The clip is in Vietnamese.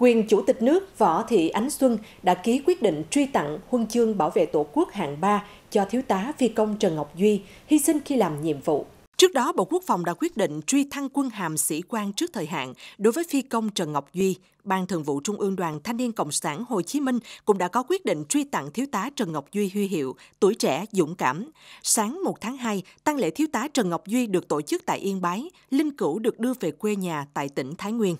quyền Chủ tịch nước Võ Thị Ánh Xuân đã ký quyết định truy tặng huân chương bảo vệ Tổ quốc hạng 3 cho Thiếu tá Phi công Trần Ngọc Duy, hy sinh khi làm nhiệm vụ. Trước đó, Bộ Quốc phòng đã quyết định truy thăng quân hàm sĩ quan trước thời hạn đối với phi công Trần Ngọc Duy. Ban Thường vụ Trung ương Đoàn Thanh niên Cộng sản Hồ Chí Minh cũng đã có quyết định truy tặng thiếu tá Trần Ngọc Duy huy hiệu tuổi trẻ dũng cảm. Sáng 1 tháng 2, tăng lễ thiếu tá Trần Ngọc Duy được tổ chức tại Yên Bái, Linh cữu được đưa về quê nhà tại tỉnh Thái Nguyên.